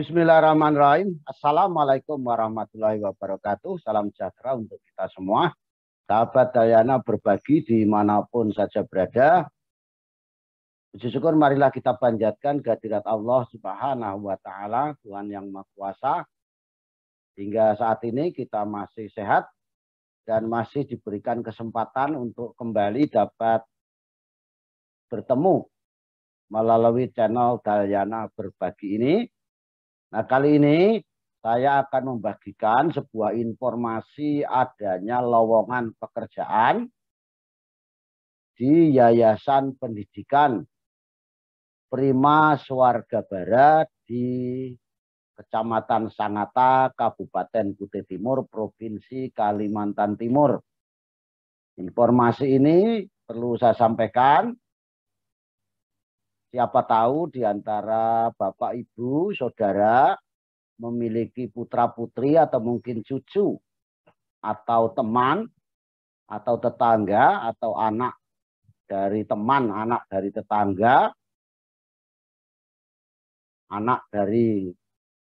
Bismillahirrahmanirrahim. Assalamualaikum warahmatullahi wabarakatuh. Salam sejahtera untuk kita semua. Sahabat Dayana berbagi dimanapun saja berada. Puji syukur marilah kita panjatkan kehadirat Allah subhanahu wa ta'ala. Tuhan yang Maha Kuasa. Hingga saat ini kita masih sehat. Dan masih diberikan kesempatan untuk kembali dapat bertemu melalui channel Dayana Berbagi ini Nah, kali ini saya akan membagikan sebuah informasi adanya lowongan pekerjaan di Yayasan Pendidikan Prima Suarga Barat di Kecamatan Sangata, Kabupaten Kutai Timur, Provinsi Kalimantan Timur. Informasi ini perlu saya sampaikan Siapa tahu di antara Bapak, Ibu, Saudara memiliki putra-putri atau mungkin cucu atau teman atau tetangga atau anak dari teman, anak dari tetangga, anak dari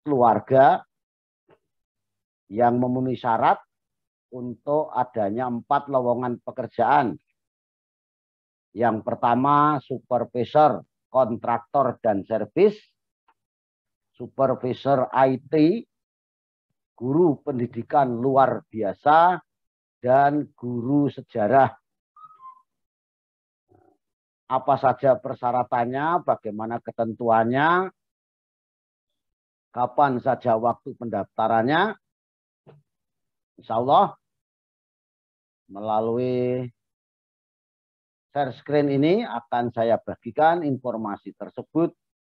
keluarga yang memenuhi syarat untuk adanya empat lowongan pekerjaan. Yang pertama supervisor, kontraktor dan servis, supervisor IT, guru pendidikan luar biasa, dan guru sejarah. Apa saja persyaratannya, bagaimana ketentuannya, kapan saja waktu pendaftarannya. Insya Allah melalui share screen ini akan saya bagikan informasi tersebut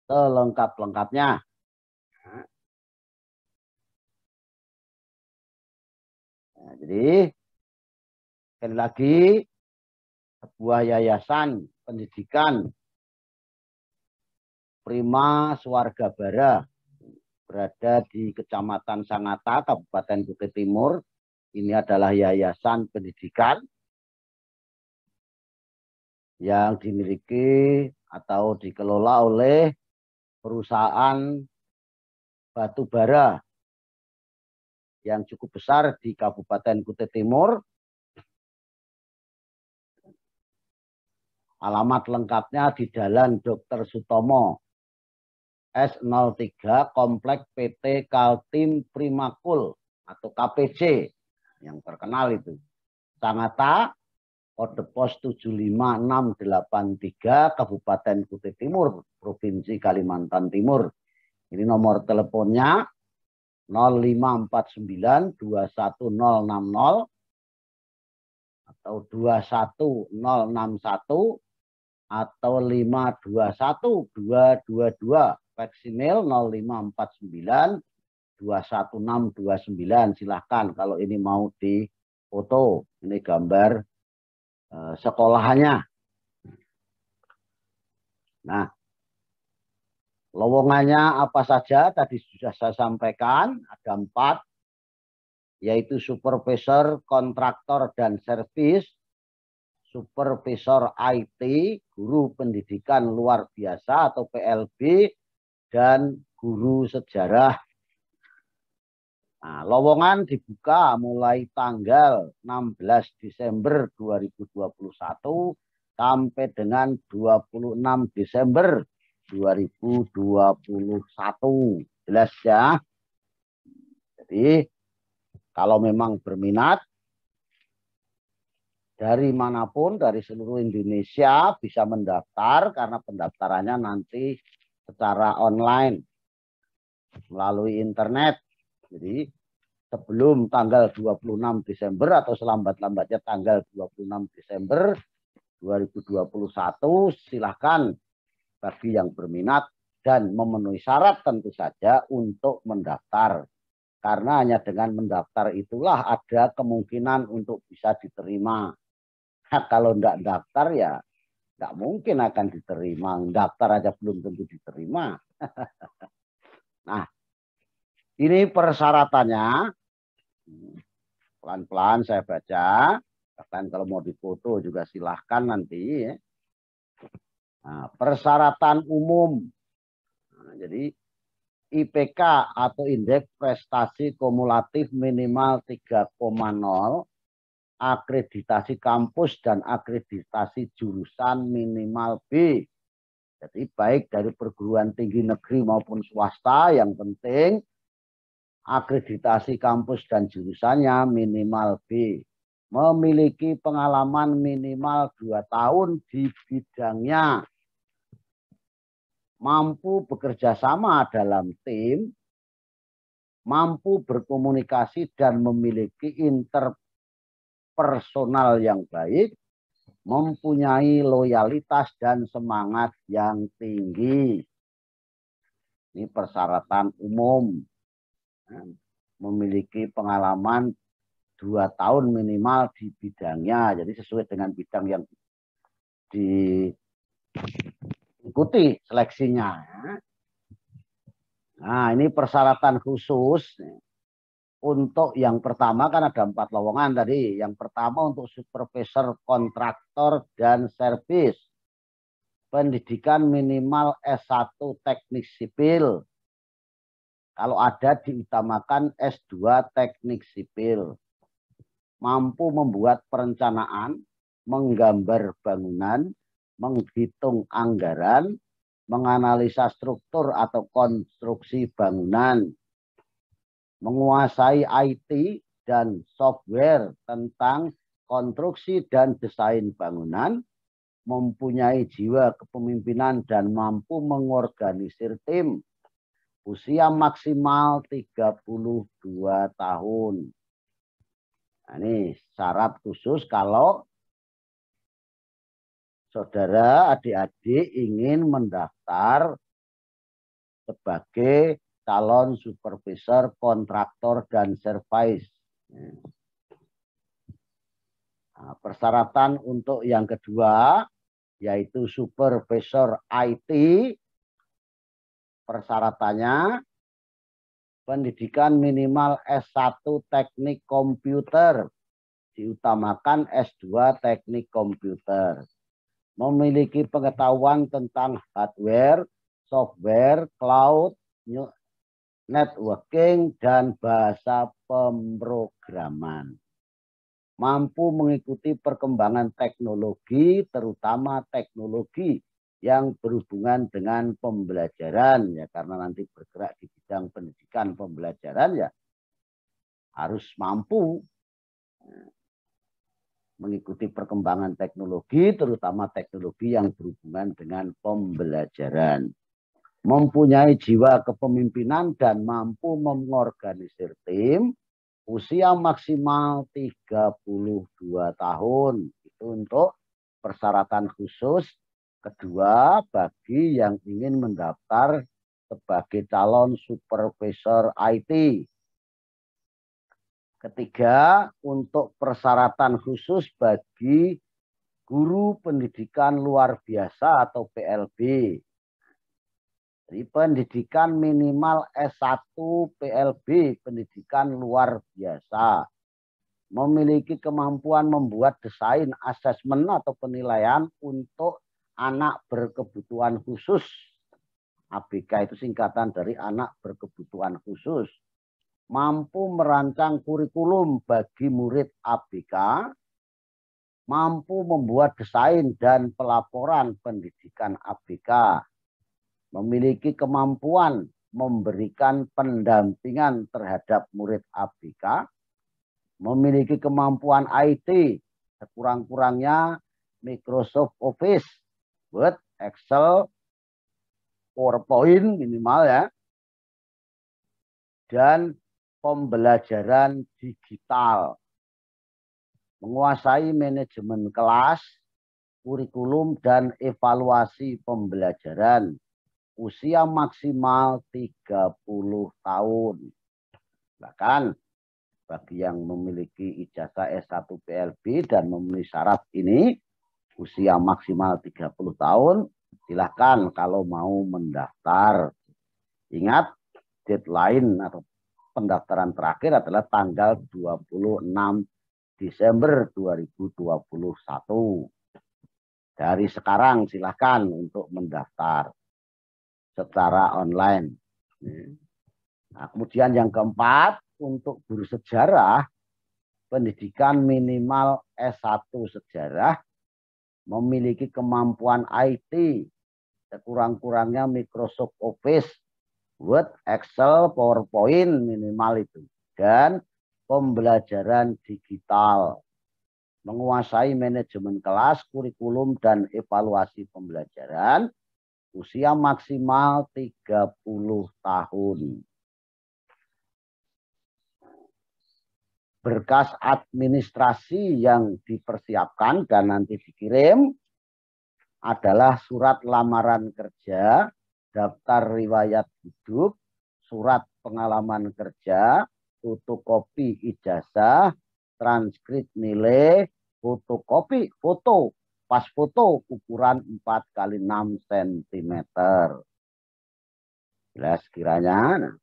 selengkap-lengkapnya. Nah, jadi sekali lagi sebuah yayasan pendidikan Prima Suarga Bara berada di Kecamatan Sangata, Kabupaten Bukit Timur. Ini adalah yayasan pendidikan yang dimiliki atau dikelola oleh perusahaan batu bara yang cukup besar di Kabupaten Kutai Timur. Alamat lengkapnya di Jalan Dr. Sutomo S03 Komplek PT Kaltim Primakul atau KPC yang terkenal itu. Sangatta kode pos 75683 Kabupaten Kutai Timur, Provinsi Kalimantan Timur. Ini nomor teleponnya 0549 atau 21061 atau 521222 222 fax 0549 21629 silahkan kalau ini mau di foto ini gambar Eh, sekolahnya. Nah, lowongannya apa saja tadi sudah saya sampaikan, ada empat, yaitu supervisor, kontraktor, dan servis, supervisor IT, guru pendidikan luar biasa atau PLB, dan guru sejarah Nah, lowongan dibuka mulai tanggal 16 Desember 2021 sampai dengan 26 Desember 2021. Jelas ya? Jadi kalau memang berminat dari manapun dari seluruh Indonesia bisa mendaftar karena pendaftarannya nanti secara online melalui internet. Jadi sebelum tanggal 26 Desember atau selambat-lambatnya tanggal 26 Desember 2021 silahkan bagi yang berminat dan memenuhi syarat tentu saja untuk mendaftar. Karena hanya dengan mendaftar itulah ada kemungkinan untuk bisa diterima. Nah, kalau tidak daftar ya tidak mungkin akan diterima. Daftar aja belum tentu diterima. nah, ini persyaratannya Pelan-pelan saya baca. Bahkan kalau mau difoto juga silahkan nanti. Ya. Nah, persyaratan umum. Nah, jadi IPK atau indeks prestasi kumulatif minimal 3,0 akreditasi kampus dan akreditasi jurusan minimal B. Jadi baik dari perguruan tinggi negeri maupun swasta yang penting akreditasi kampus dan jurusannya minimal B, memiliki pengalaman minimal 2 tahun di bidangnya, mampu bekerja sama dalam tim, mampu berkomunikasi dan memiliki interpersonal yang baik, mempunyai loyalitas dan semangat yang tinggi. Ini persyaratan umum Kan, memiliki pengalaman dua tahun minimal di bidangnya. Jadi sesuai dengan bidang yang diikuti seleksinya. Nah, ini persyaratan khusus untuk yang pertama kan ada empat lowongan tadi. Yang pertama untuk supervisor, kontraktor, dan servis. Pendidikan minimal S1 teknik sipil, kalau ada diutamakan S2 teknik sipil. Mampu membuat perencanaan, menggambar bangunan, menghitung anggaran, menganalisa struktur atau konstruksi bangunan, menguasai IT dan software tentang konstruksi dan desain bangunan, mempunyai jiwa kepemimpinan dan mampu mengorganisir tim, usia maksimal 32 tahun. Nah, ini syarat khusus kalau saudara adik-adik ingin mendaftar sebagai calon supervisor, kontraktor, dan service. Nah, persyaratan untuk yang kedua yaitu supervisor IT Persyaratannya pendidikan minimal S1 teknik komputer, diutamakan S2 teknik komputer. Memiliki pengetahuan tentang hardware, software, cloud, networking, dan bahasa pemrograman. Mampu mengikuti perkembangan teknologi, terutama teknologi yang berhubungan dengan pembelajaran ya karena nanti bergerak di bidang pendidikan pembelajaran ya harus mampu eh, mengikuti perkembangan teknologi terutama teknologi yang berhubungan dengan pembelajaran mempunyai jiwa kepemimpinan dan mampu mengorganisir tim usia maksimal 32 tahun itu untuk persyaratan khusus Kedua, bagi yang ingin mendaftar sebagai calon supervisor IT. Ketiga, untuk persyaratan khusus bagi guru pendidikan luar biasa atau PLB. Jadi pendidikan minimal S1 PLB, pendidikan luar biasa. Memiliki kemampuan membuat desain, asesmen atau penilaian untuk anak berkebutuhan khusus. ABK itu singkatan dari anak berkebutuhan khusus. Mampu merancang kurikulum bagi murid ABK, mampu membuat desain dan pelaporan pendidikan ABK, memiliki kemampuan memberikan pendampingan terhadap murid ABK, memiliki kemampuan IT, sekurang-kurangnya Microsoft Office, Word, Excel, PowerPoint minimal ya. Dan pembelajaran digital. Menguasai manajemen kelas, kurikulum dan evaluasi pembelajaran. Usia maksimal 30 tahun. Bahkan bagi yang memiliki ijazah S1 PLB dan memenuhi syarat ini usia maksimal 30 tahun, silahkan kalau mau mendaftar. Ingat, deadline atau pendaftaran terakhir adalah tanggal 26 Desember 2021. Dari sekarang silahkan untuk mendaftar secara online. Nah, kemudian yang keempat, untuk guru sejarah, pendidikan minimal S1 sejarah memiliki kemampuan IT, sekurang-kurangnya Microsoft Office, Word, Excel, PowerPoint minimal itu. Dan pembelajaran digital, menguasai manajemen kelas, kurikulum, dan evaluasi pembelajaran, usia maksimal 30 tahun. berkas administrasi yang dipersiapkan dan nanti dikirim adalah surat lamaran kerja, daftar riwayat hidup, surat pengalaman kerja, fotokopi ijazah, transkrip nilai, fotokopi foto, pas foto ukuran 4 x 6 cm. Jelas kiranya. Nah,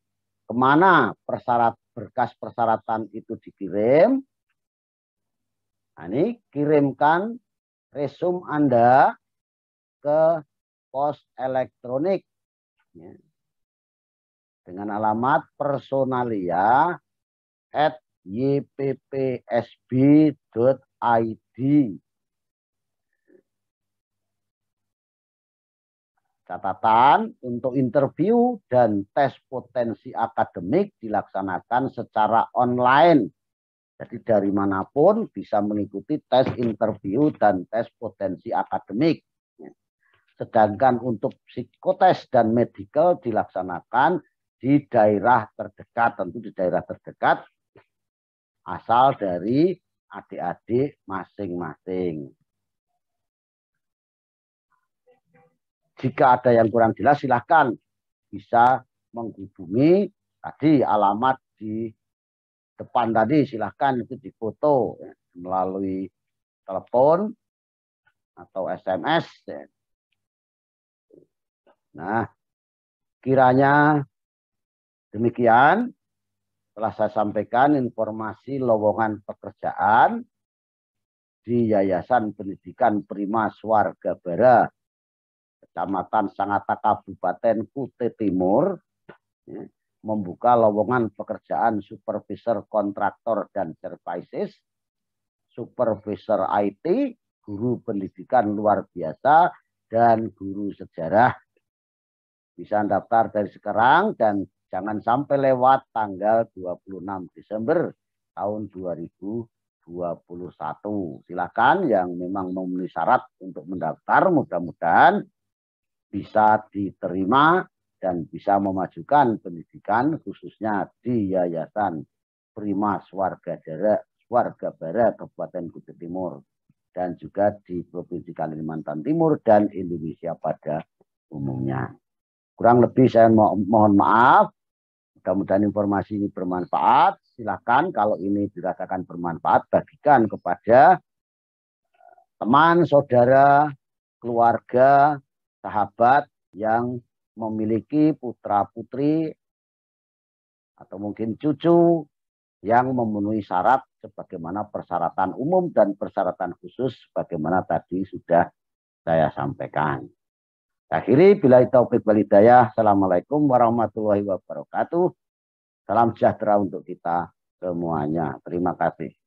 kemana persyaratan? berkas persyaratan itu dikirim. Nah, ini kirimkan resum Anda ke pos elektronik ya. dengan alamat personalia at yppsb.id Catatan untuk interview dan tes potensi akademik dilaksanakan secara online. Jadi dari manapun bisa mengikuti tes interview dan tes potensi akademik. Sedangkan untuk psikotes dan medical dilaksanakan di daerah terdekat, tentu di daerah terdekat asal dari adik-adik masing-masing. Jika ada yang kurang jelas silahkan bisa menghubungi tadi alamat di depan tadi silahkan itu difoto ya, melalui telepon atau SMS. Ya. Nah, kiranya demikian telah saya sampaikan informasi lowongan pekerjaan di Yayasan Pendidikan Prima Swarga Bara Kecamatan Sangatta Kabupaten Kute Timur ya, membuka lowongan pekerjaan supervisor kontraktor dan services, supervisor IT, guru pendidikan luar biasa, dan guru sejarah. Bisa daftar dari sekarang dan jangan sampai lewat tanggal 26 Desember tahun 2021. Silakan yang memang memenuhi syarat untuk mendaftar mudah-mudahan bisa diterima dan bisa memajukan pendidikan khususnya di Yayasan Prima warga Jara, Swarga Bara Kabupaten Kutai Timur dan juga di Provinsi Kalimantan Timur dan Indonesia pada umumnya. Kurang lebih saya mo mohon maaf. Mudah-mudahan informasi ini bermanfaat. Silakan kalau ini dirasakan bermanfaat bagikan kepada eh, teman, saudara, keluarga, sahabat yang memiliki putra-putri atau mungkin cucu yang memenuhi syarat sebagaimana persyaratan umum dan persyaratan khusus sebagaimana tadi sudah saya sampaikan. Akhiri bila taufik wal hidayah. Assalamualaikum warahmatullahi wabarakatuh. Salam sejahtera untuk kita semuanya. Terima kasih.